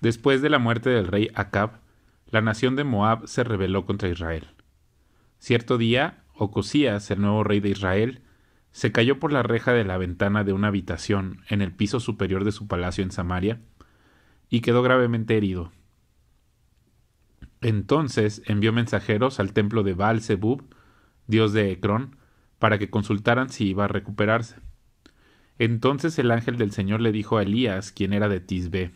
Después de la muerte del rey Acab, la nación de Moab se rebeló contra Israel. Cierto día, Ocosías, el nuevo rey de Israel, se cayó por la reja de la ventana de una habitación en el piso superior de su palacio en Samaria y quedó gravemente herido. Entonces envió mensajeros al templo de baal Zebub, dios de Ecrón, para que consultaran si iba a recuperarse. Entonces el ángel del Señor le dijo a Elías, quien era de Tisbe,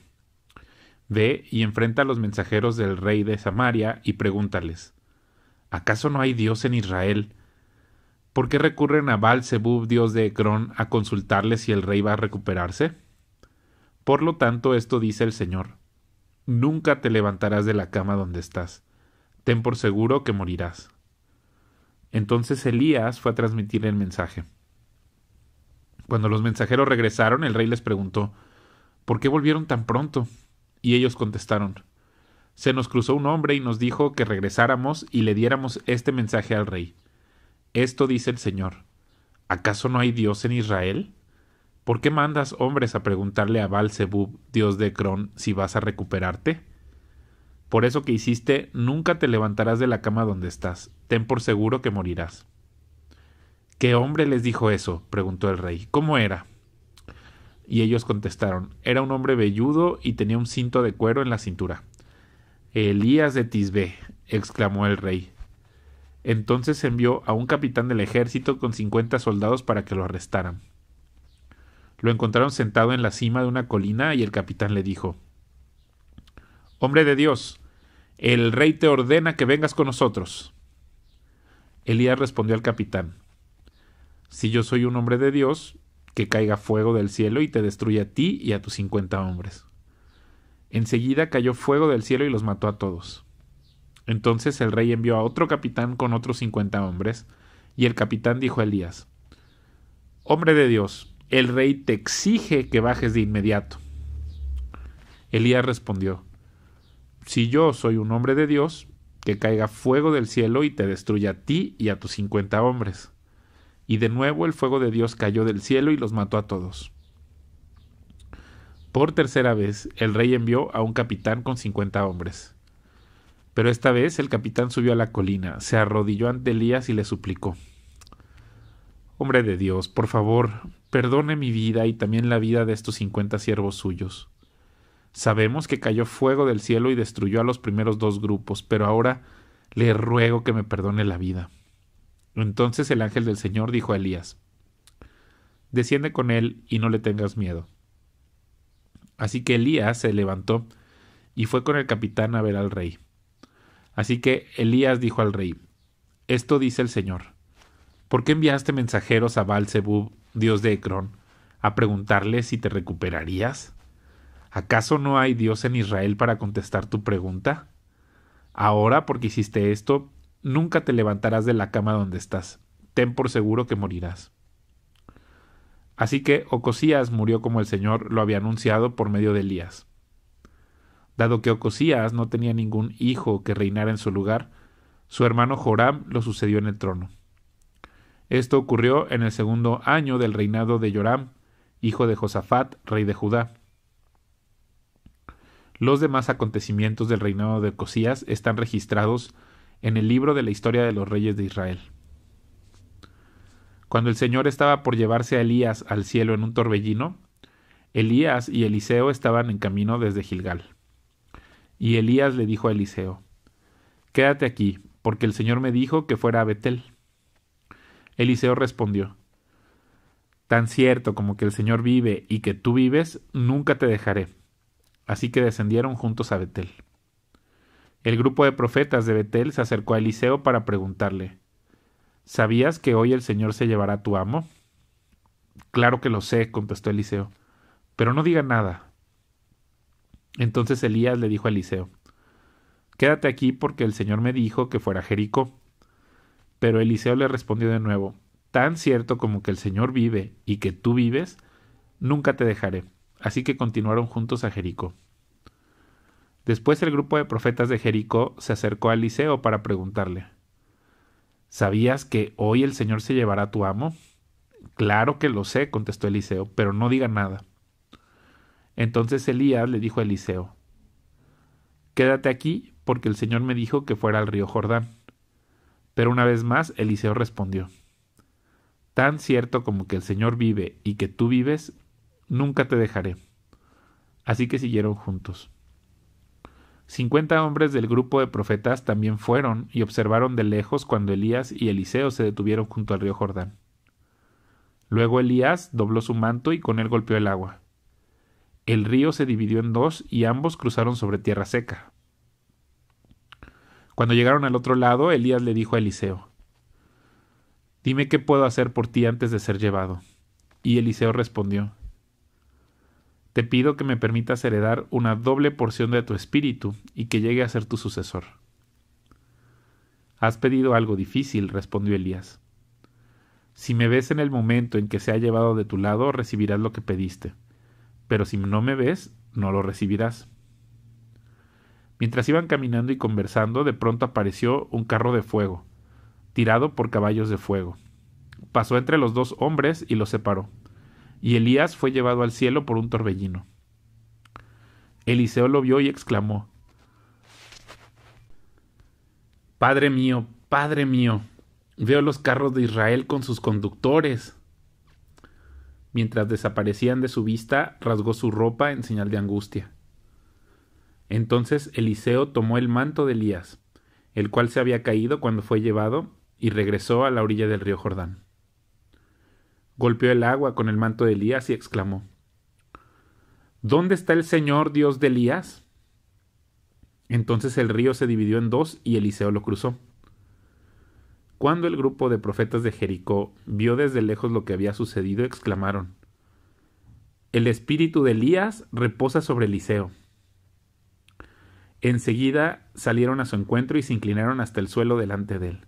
Ve y enfrenta a los mensajeros del rey de Samaria y pregúntales ¿Acaso no hay Dios en Israel? ¿Por qué recurren a Baal Zebub, dios de Ecrón, a consultarles si el rey va a recuperarse? Por lo tanto, esto dice el Señor: Nunca te levantarás de la cama donde estás. Ten por seguro que morirás. Entonces Elías fue a transmitir el mensaje. Cuando los mensajeros regresaron, el rey les preguntó: ¿Por qué volvieron tan pronto? Y ellos contestaron, Se nos cruzó un hombre y nos dijo que regresáramos y le diéramos este mensaje al rey. Esto dice el Señor. ¿Acaso no hay Dios en Israel? ¿Por qué mandas hombres a preguntarle a baal dios de Crón, si vas a recuperarte? Por eso que hiciste, nunca te levantarás de la cama donde estás. Ten por seguro que morirás. ¿Qué hombre les dijo eso? preguntó el rey. ¿Cómo era? Y ellos contestaron, era un hombre velludo y tenía un cinto de cuero en la cintura. Elías de Tisbé, exclamó el rey. Entonces envió a un capitán del ejército con cincuenta soldados para que lo arrestaran. Lo encontraron sentado en la cima de una colina y el capitán le dijo Hombre de Dios, el rey te ordena que vengas con nosotros. Elías respondió al capitán Si yo soy un hombre de Dios, que caiga fuego del cielo y te destruya a ti y a tus cincuenta hombres. Enseguida cayó fuego del cielo y los mató a todos. Entonces el rey envió a otro capitán con otros cincuenta hombres, y el capitán dijo a Elías, Hombre de Dios, el rey te exige que bajes de inmediato. Elías respondió, Si yo soy un hombre de Dios, que caiga fuego del cielo y te destruya a ti y a tus cincuenta hombres y de nuevo el fuego de Dios cayó del cielo y los mató a todos. Por tercera vez, el rey envió a un capitán con cincuenta hombres. Pero esta vez el capitán subió a la colina, se arrodilló ante Elías y le suplicó. Hombre de Dios, por favor, perdone mi vida y también la vida de estos cincuenta siervos suyos. Sabemos que cayó fuego del cielo y destruyó a los primeros dos grupos, pero ahora le ruego que me perdone la vida. Entonces el ángel del Señor dijo a Elías, Desciende con él y no le tengas miedo. Así que Elías se levantó y fue con el capitán a ver al rey. Así que Elías dijo al rey, Esto dice el Señor, ¿por qué enviaste mensajeros a Baal-Zebub, dios de Ecrón, a preguntarle si te recuperarías? ¿Acaso no hay Dios en Israel para contestar tu pregunta? Ahora, porque hiciste esto, Nunca te levantarás de la cama donde estás. Ten por seguro que morirás. Así que Ocosías murió como el Señor lo había anunciado por medio de Elías. Dado que Ocosías no tenía ningún hijo que reinara en su lugar, su hermano Joram lo sucedió en el trono. Esto ocurrió en el segundo año del reinado de Joram, hijo de Josafat, rey de Judá. Los demás acontecimientos del reinado de Ocosías están registrados en el libro de la historia de los reyes de Israel. Cuando el Señor estaba por llevarse a Elías al cielo en un torbellino, Elías y Eliseo estaban en camino desde Gilgal. Y Elías le dijo a Eliseo, Quédate aquí, porque el Señor me dijo que fuera a Betel. Eliseo respondió, Tan cierto como que el Señor vive y que tú vives, nunca te dejaré. Así que descendieron juntos a Betel. El grupo de profetas de Betel se acercó a Eliseo para preguntarle ¿Sabías que hoy el Señor se llevará a tu amo? Claro que lo sé, contestó Eliseo, pero no diga nada. Entonces Elías le dijo a Eliseo Quédate aquí porque el Señor me dijo que fuera Jericó. Pero Eliseo le respondió de nuevo Tan cierto como que el Señor vive y que tú vives, nunca te dejaré. Así que continuaron juntos a Jericó. Después el grupo de profetas de Jericó se acercó a Eliseo para preguntarle, ¿Sabías que hoy el Señor se llevará a tu amo? Claro que lo sé, contestó Eliseo, pero no diga nada. Entonces Elías le dijo a Eliseo, Quédate aquí, porque el Señor me dijo que fuera al río Jordán. Pero una vez más Eliseo respondió, Tan cierto como que el Señor vive y que tú vives, nunca te dejaré. Así que siguieron juntos. Cincuenta hombres del grupo de profetas también fueron y observaron de lejos cuando Elías y Eliseo se detuvieron junto al río Jordán. Luego Elías dobló su manto y con él golpeó el agua. El río se dividió en dos y ambos cruzaron sobre tierra seca. Cuando llegaron al otro lado, Elías le dijo a Eliseo, Dime qué puedo hacer por ti antes de ser llevado. Y Eliseo respondió, te pido que me permitas heredar una doble porción de tu espíritu y que llegue a ser tu sucesor. Has pedido algo difícil, respondió Elías. Si me ves en el momento en que se ha llevado de tu lado, recibirás lo que pediste, pero si no me ves, no lo recibirás. Mientras iban caminando y conversando, de pronto apareció un carro de fuego, tirado por caballos de fuego. Pasó entre los dos hombres y los separó y Elías fue llevado al cielo por un torbellino. Eliseo lo vio y exclamó, Padre mío, Padre mío, veo los carros de Israel con sus conductores. Mientras desaparecían de su vista, rasgó su ropa en señal de angustia. Entonces Eliseo tomó el manto de Elías, el cual se había caído cuando fue llevado, y regresó a la orilla del río Jordán golpeó el agua con el manto de Elías y exclamó, ¿Dónde está el Señor Dios de Elías? Entonces el río se dividió en dos y Eliseo lo cruzó. Cuando el grupo de profetas de Jericó vio desde lejos lo que había sucedido, exclamaron, El espíritu de Elías reposa sobre Eliseo. Enseguida salieron a su encuentro y se inclinaron hasta el suelo delante de él.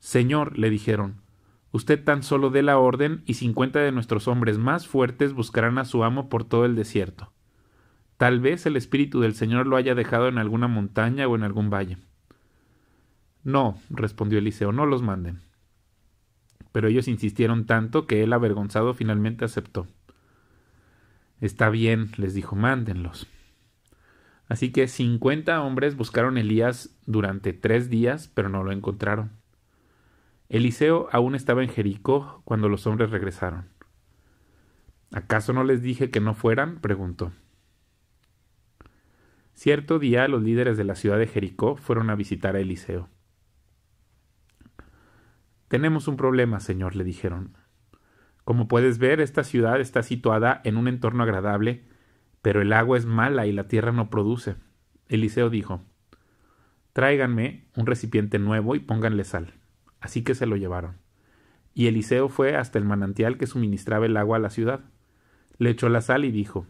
Señor, le dijeron, Usted tan solo dé la orden y cincuenta de nuestros hombres más fuertes buscarán a su amo por todo el desierto. Tal vez el espíritu del Señor lo haya dejado en alguna montaña o en algún valle. No, respondió Eliseo, no los manden. Pero ellos insistieron tanto que él avergonzado finalmente aceptó. Está bien, les dijo, mándenlos. Así que cincuenta hombres buscaron Elías durante tres días, pero no lo encontraron. Eliseo aún estaba en Jericó cuando los hombres regresaron. ¿Acaso no les dije que no fueran? preguntó. Cierto día los líderes de la ciudad de Jericó fueron a visitar a Eliseo. Tenemos un problema, señor, le dijeron. Como puedes ver, esta ciudad está situada en un entorno agradable, pero el agua es mala y la tierra no produce. Eliseo dijo, Tráiganme un recipiente nuevo y pónganle sal así que se lo llevaron. Y Eliseo fue hasta el manantial que suministraba el agua a la ciudad. Le echó la sal y dijo,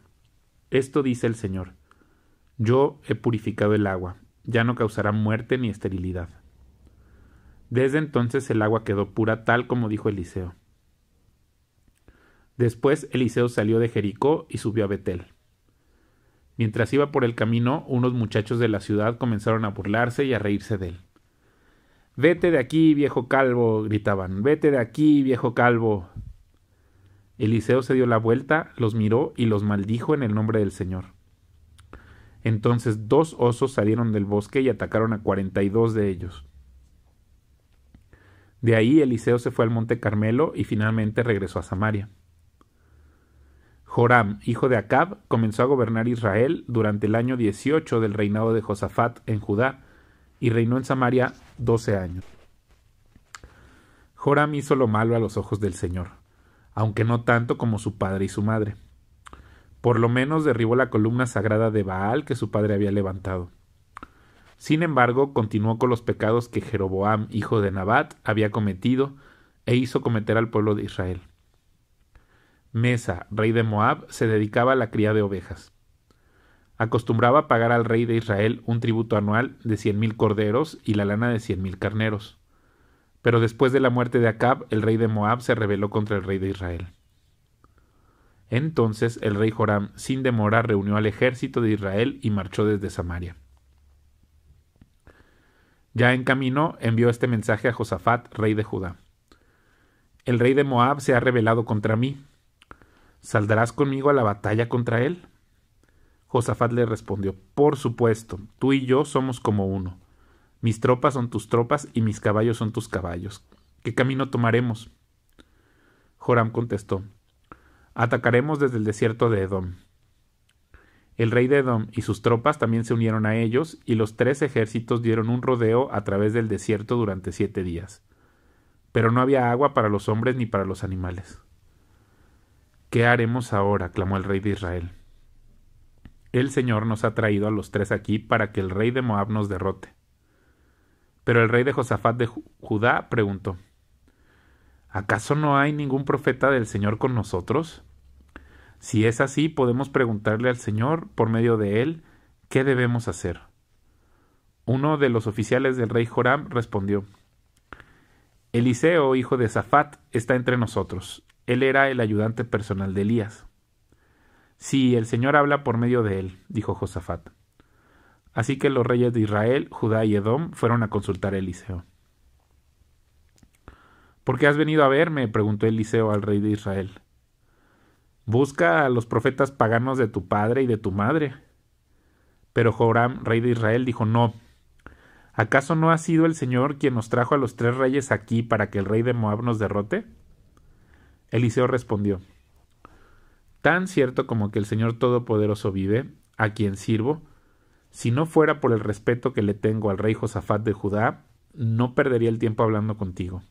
Esto dice el Señor, yo he purificado el agua, ya no causará muerte ni esterilidad. Desde entonces el agua quedó pura tal como dijo Eliseo. Después Eliseo salió de Jericó y subió a Betel. Mientras iba por el camino, unos muchachos de la ciudad comenzaron a burlarse y a reírse de él. Vete de aquí, viejo calvo, gritaban. Vete de aquí, viejo calvo. Eliseo se dio la vuelta, los miró y los maldijo en el nombre del Señor. Entonces dos osos salieron del bosque y atacaron a cuarenta y dos de ellos. De ahí Eliseo se fue al monte Carmelo y finalmente regresó a Samaria. Joram, hijo de Acab, comenzó a gobernar Israel durante el año 18 del reinado de Josafat en Judá, y reinó en Samaria doce años. Joram hizo lo malo a los ojos del Señor, aunque no tanto como su padre y su madre. Por lo menos derribó la columna sagrada de Baal que su padre había levantado. Sin embargo, continuó con los pecados que Jeroboam, hijo de Nabat, había cometido e hizo cometer al pueblo de Israel. Mesa, rey de Moab, se dedicaba a la cría de ovejas acostumbraba pagar al rey de Israel un tributo anual de cien mil corderos y la lana de cien mil carneros. Pero después de la muerte de Acab, el rey de Moab se rebeló contra el rey de Israel. Entonces el rey Joram, sin demora, reunió al ejército de Israel y marchó desde Samaria. Ya en camino envió este mensaje a Josafat, rey de Judá. El rey de Moab se ha rebelado contra mí. ¿Saldrás conmigo a la batalla contra él? Josafat le respondió Por supuesto, tú y yo somos como uno. Mis tropas son tus tropas y mis caballos son tus caballos. ¿Qué camino tomaremos? Joram contestó Atacaremos desde el desierto de Edom. El rey de Edom y sus tropas también se unieron a ellos, y los tres ejércitos dieron un rodeo a través del desierto durante siete días. Pero no había agua para los hombres ni para los animales. ¿Qué haremos ahora? clamó el rey de Israel el Señor nos ha traído a los tres aquí para que el rey de Moab nos derrote. Pero el rey de Josafat de Judá preguntó, ¿acaso no hay ningún profeta del Señor con nosotros? Si es así, podemos preguntarle al Señor, por medio de él, ¿qué debemos hacer? Uno de los oficiales del rey Joram respondió, Eliseo, hijo de Zafat, está entre nosotros. Él era el ayudante personal de Elías. Sí, el Señor habla por medio de él, dijo Josafat. Así que los reyes de Israel, Judá y Edom fueron a consultar a Eliseo. ¿Por qué has venido a verme? preguntó Eliseo al rey de Israel. Busca a los profetas paganos de tu padre y de tu madre. Pero Joram, rey de Israel, dijo no. ¿Acaso no ha sido el Señor quien nos trajo a los tres reyes aquí para que el rey de Moab nos derrote? Eliseo respondió Tan cierto como que el Señor Todopoderoso vive, a quien sirvo, si no fuera por el respeto que le tengo al rey Josafat de Judá, no perdería el tiempo hablando contigo.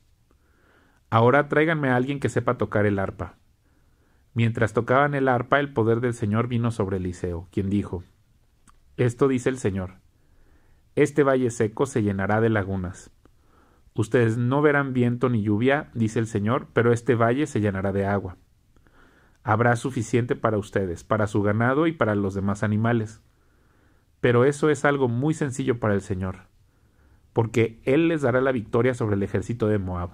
Ahora tráiganme a alguien que sepa tocar el arpa. Mientras tocaban el arpa, el poder del Señor vino sobre Eliseo, quien dijo, Esto dice el Señor, este valle seco se llenará de lagunas. Ustedes no verán viento ni lluvia, dice el Señor, pero este valle se llenará de agua habrá suficiente para ustedes, para su ganado y para los demás animales. Pero eso es algo muy sencillo para el Señor, porque Él les dará la victoria sobre el ejército de Moab.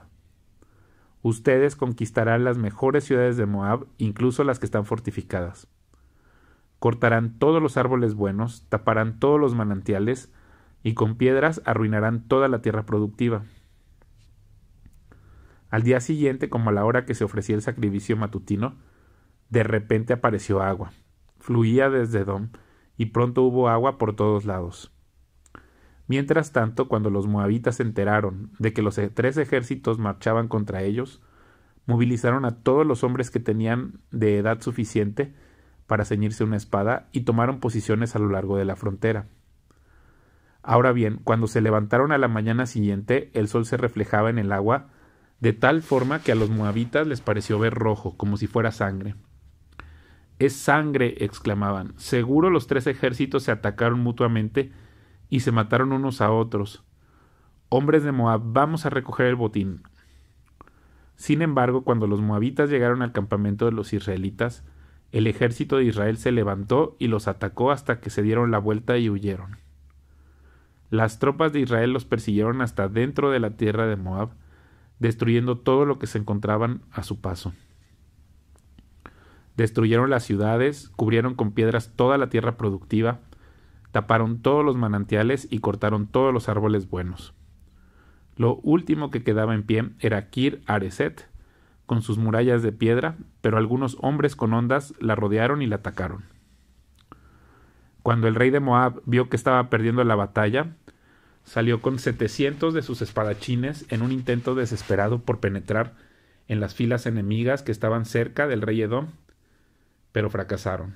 Ustedes conquistarán las mejores ciudades de Moab, incluso las que están fortificadas. Cortarán todos los árboles buenos, taparán todos los manantiales, y con piedras arruinarán toda la tierra productiva. Al día siguiente, como a la hora que se ofrecía el sacrificio matutino, de repente apareció agua. Fluía desde Dom, y pronto hubo agua por todos lados. Mientras tanto, cuando los moabitas se enteraron de que los e-, tres ejércitos marchaban contra ellos, movilizaron a todos los hombres que tenían de edad suficiente para ceñirse una espada y tomaron posiciones a lo largo de la frontera. Ahora bien, cuando se levantaron a la mañana siguiente, el sol se reflejaba en el agua de tal forma que a los moabitas les pareció ver rojo, como si fuera sangre. Es sangre, exclamaban. Seguro los tres ejércitos se atacaron mutuamente y se mataron unos a otros. Hombres de Moab, vamos a recoger el botín. Sin embargo, cuando los moabitas llegaron al campamento de los israelitas, el ejército de Israel se levantó y los atacó hasta que se dieron la vuelta y huyeron. Las tropas de Israel los persiguieron hasta dentro de la tierra de Moab, destruyendo todo lo que se encontraban a su paso. Destruyeron las ciudades, cubrieron con piedras toda la tierra productiva, taparon todos los manantiales y cortaron todos los árboles buenos. Lo último que quedaba en pie era Kir Areset, con sus murallas de piedra, pero algunos hombres con ondas la rodearon y la atacaron. Cuando el rey de Moab vio que estaba perdiendo la batalla, salió con 700 de sus espadachines en un intento desesperado por penetrar en las filas enemigas que estaban cerca del rey Edom pero fracasaron.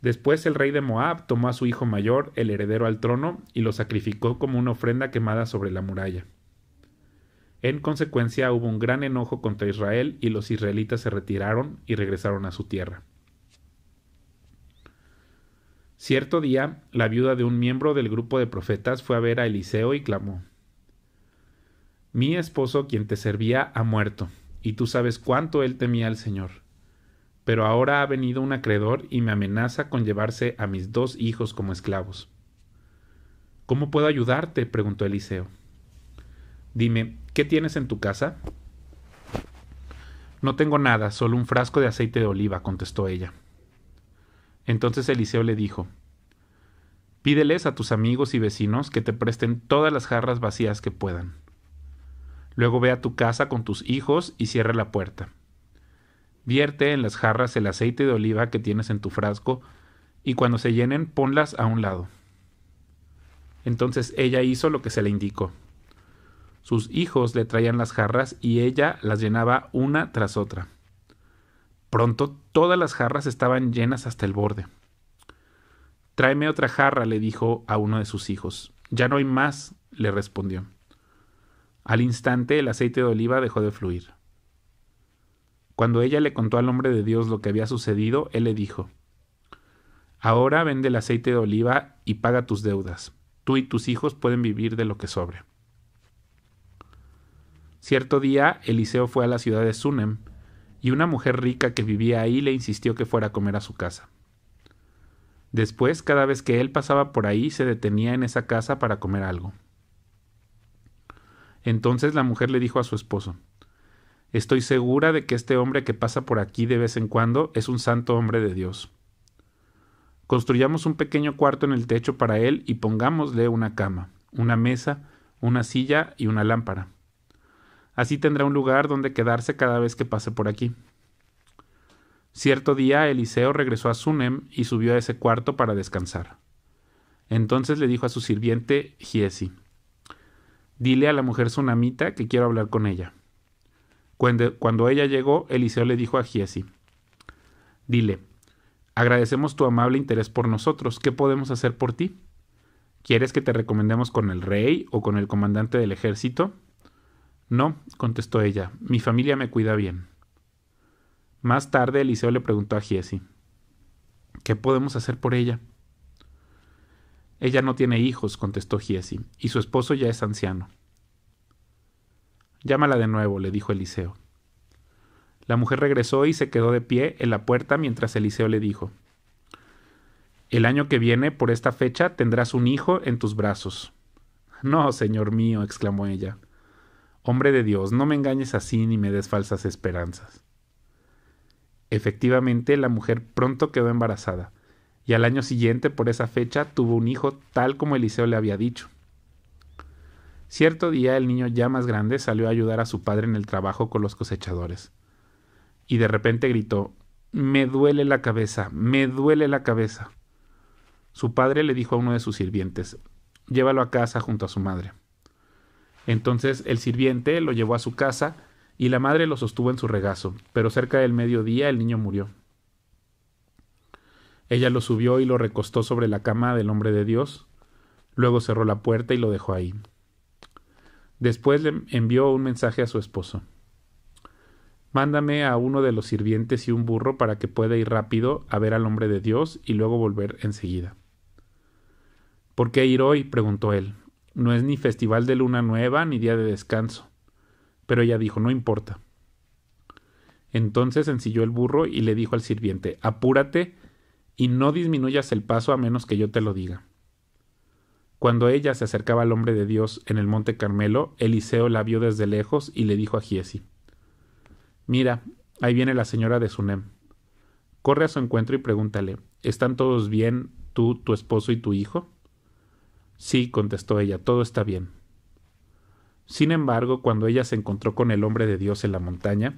Después el rey de Moab tomó a su hijo mayor, el heredero al trono, y lo sacrificó como una ofrenda quemada sobre la muralla. En consecuencia hubo un gran enojo contra Israel y los israelitas se retiraron y regresaron a su tierra. Cierto día, la viuda de un miembro del grupo de profetas fue a ver a Eliseo y clamó Mi esposo, quien te servía, ha muerto, y tú sabes cuánto él temía al Señor pero ahora ha venido un acreedor y me amenaza con llevarse a mis dos hijos como esclavos. ¿Cómo puedo ayudarte? preguntó Eliseo. Dime, ¿qué tienes en tu casa? No tengo nada, solo un frasco de aceite de oliva, contestó ella. Entonces Eliseo le dijo, Pídeles a tus amigos y vecinos que te presten todas las jarras vacías que puedan. Luego ve a tu casa con tus hijos y cierra la puerta. Vierte en las jarras el aceite de oliva que tienes en tu frasco, y cuando se llenen, ponlas a un lado. Entonces ella hizo lo que se le indicó. Sus hijos le traían las jarras y ella las llenaba una tras otra. Pronto todas las jarras estaban llenas hasta el borde. Tráeme otra jarra, le dijo a uno de sus hijos. Ya no hay más, le respondió. Al instante el aceite de oliva dejó de fluir. Cuando ella le contó al hombre de Dios lo que había sucedido, él le dijo, Ahora vende el aceite de oliva y paga tus deudas. Tú y tus hijos pueden vivir de lo que sobre. Cierto día, Eliseo fue a la ciudad de Sunem, y una mujer rica que vivía ahí le insistió que fuera a comer a su casa. Después, cada vez que él pasaba por ahí, se detenía en esa casa para comer algo. Entonces la mujer le dijo a su esposo, Estoy segura de que este hombre que pasa por aquí de vez en cuando es un santo hombre de Dios. Construyamos un pequeño cuarto en el techo para él y pongámosle una cama, una mesa, una silla y una lámpara. Así tendrá un lugar donde quedarse cada vez que pase por aquí. Cierto día Eliseo regresó a Sunem y subió a ese cuarto para descansar. Entonces le dijo a su sirviente Giesi, Dile a la mujer sunamita que quiero hablar con ella. Cuando, ella llegó, Eliseo le dijo a Giesi, dile, agradecemos tu amable interés por nosotros, ¿qué podemos hacer por ti? ¿Quieres que te recomendemos con el rey o con el comandante del ejército? No, contestó ella, mi familia me cuida bien. Más tarde Eliseo le preguntó a Giesi, ¿qué podemos hacer por ella? Ella no tiene hijos, contestó Giesi, y su esposo ya es anciano. Llámala de nuevo, le dijo Eliseo. La mujer regresó y se quedó de pie en la puerta mientras Eliseo le dijo, El año que viene, por esta fecha, tendrás un hijo en tus brazos. No, señor mío, exclamó ella. Hombre de Dios, no me engañes así ni me des falsas esperanzas. Efectivamente, la mujer pronto quedó embarazada, y al año siguiente, por esa fecha, tuvo un hijo tal como Eliseo le había dicho. Cierto día el niño ya más grande salió a ayudar a su padre en el trabajo con los cosechadores. Y de repente gritó, Me duele la cabeza, me duele la cabeza. Su padre le dijo a uno de sus sirvientes, Llévalo a casa junto a su madre. Entonces el sirviente lo llevó a su casa y la madre lo sostuvo en su regazo, pero cerca del mediodía el niño murió. Ella lo subió y lo recostó sobre la cama del hombre de Dios, luego cerró la puerta y lo dejó ahí. Después le envió un mensaje a su esposo. Mándame a uno de los sirvientes y un burro para que pueda ir rápido a ver al hombre de Dios y luego volver enseguida. ¿Por qué ir hoy? preguntó él. No es ni festival de luna nueva ni día de descanso. Pero ella dijo, no importa. Entonces ensilló el burro y le dijo al sirviente, apúrate y no disminuyas el paso a menos que yo te lo diga. Cuando ella se acercaba al hombre de Dios en el monte Carmelo, Eliseo la vio desde lejos y le dijo a Giesi: Mira, ahí viene la señora de Sunem. Corre a su encuentro y pregúntale: ¿Están todos bien, tú, tu esposo y tu hijo? Sí, contestó ella, todo está bien. Sin embargo, cuando ella se encontró con el hombre de Dios en la montaña,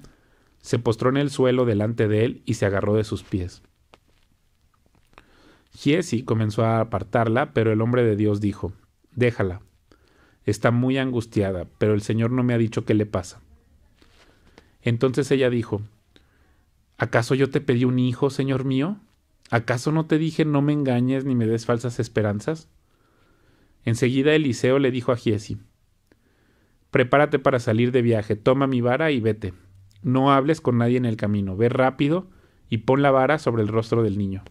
se postró en el suelo delante de él y se agarró de sus pies. Giesi comenzó a apartarla, pero el hombre de Dios dijo, déjala, está muy angustiada, pero el Señor no me ha dicho qué le pasa. Entonces ella dijo, ¿acaso yo te pedí un hijo, Señor mío? ¿Acaso no te dije no me engañes ni me des falsas esperanzas? Enseguida Eliseo le dijo a Giesi, prepárate para salir de viaje, toma mi vara y vete. No hables con nadie en el camino, ve rápido y pon la vara sobre el rostro del niño.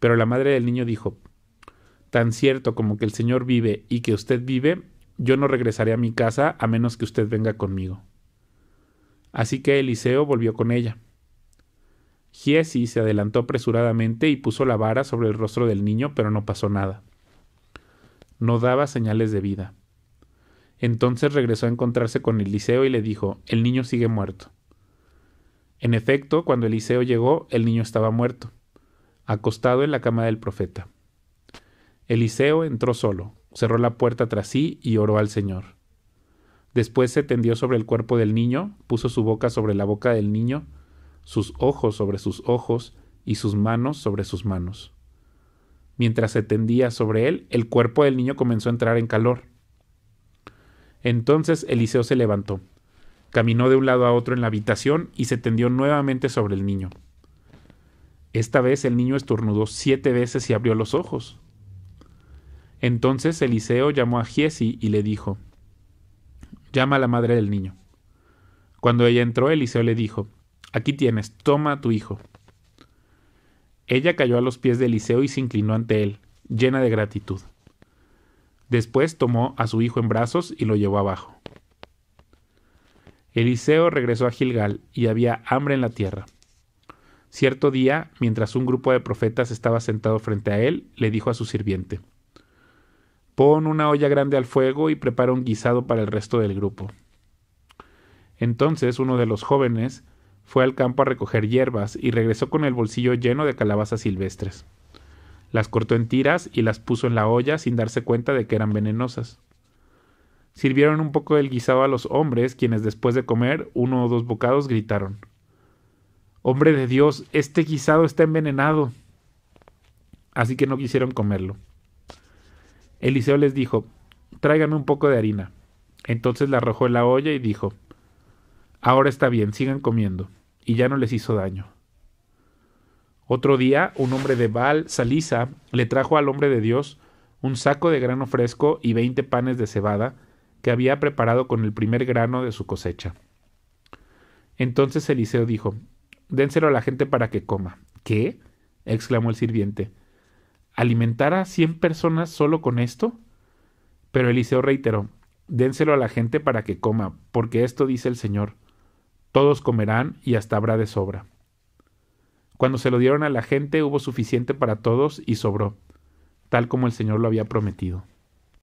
Pero la madre del niño dijo, tan cierto como que el Señor vive y que usted vive, yo no regresaré a mi casa a menos que usted venga conmigo. Así que Eliseo volvió con ella. Giesi se adelantó apresuradamente y puso la vara sobre el rostro del niño, pero no pasó nada. No daba señales de vida. Entonces regresó a encontrarse con Eliseo y le dijo, el niño sigue muerto. En efecto, cuando Eliseo llegó, el niño estaba muerto acostado en la cama del profeta. Eliseo entró solo, cerró la puerta tras sí y oró al Señor. Después se tendió sobre el cuerpo del niño, puso su boca sobre la boca del niño, sus ojos sobre sus ojos y sus manos sobre sus manos. Mientras se tendía sobre él, el cuerpo del niño comenzó a entrar en calor. Entonces Eliseo se levantó, caminó de un lado a otro en la habitación y se tendió nuevamente sobre el niño. Esta vez el niño estornudó siete veces y abrió los ojos. Entonces Eliseo llamó a Giesi y le dijo, llama a la madre del niño. Cuando ella entró, Eliseo le dijo, aquí tienes, toma a tu hijo. Ella cayó a los pies de Eliseo y se inclinó ante él, llena de gratitud. Después tomó a su hijo en brazos y lo llevó abajo. Eliseo regresó a Gilgal y había hambre en la tierra. Cierto día, mientras un grupo de profetas estaba sentado frente a él, le dijo a su sirviente, Pon una olla grande al fuego y prepara un guisado para el resto del grupo. Entonces uno de los jóvenes fue al campo a recoger hierbas y regresó con el bolsillo lleno de calabazas silvestres. Las cortó en tiras y las puso en la olla sin darse cuenta de que eran venenosas. Sirvieron un poco del guisado a los hombres, quienes después de comer uno o dos bocados gritaron Hombre de Dios, este guisado está envenenado. Así que no quisieron comerlo. Eliseo les dijo, tráigame un poco de harina. Entonces la arrojó en la olla y dijo, ahora está bien, sigan comiendo. Y ya no les hizo daño. Otro día, un hombre de Baal, Salisa, le trajo al hombre de Dios un saco de grano fresco y veinte panes de cebada que había preparado con el primer grano de su cosecha. Entonces Eliseo dijo, dénselo a la gente para que coma. ¿Qué? exclamó el sirviente. ¿Alimentar a cien personas solo con esto? Pero Eliseo reiteró, dénselo a la gente para que coma, porque esto dice el Señor, todos comerán y hasta habrá de sobra. Cuando se lo dieron a la gente hubo suficiente para todos y sobró, tal como el Señor lo había prometido.